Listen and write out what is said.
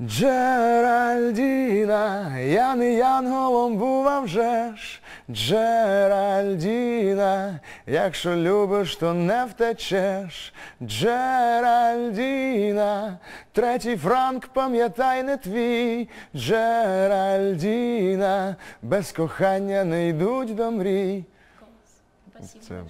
Джеральдіна, я не янголом бува вже ж. Джеральдіна, якщо любиш, то не втечеш. Джеральдіна, третій франк, пам'ятай не твій. Джеральдіна, без кохання не йдуть до мрій. Це...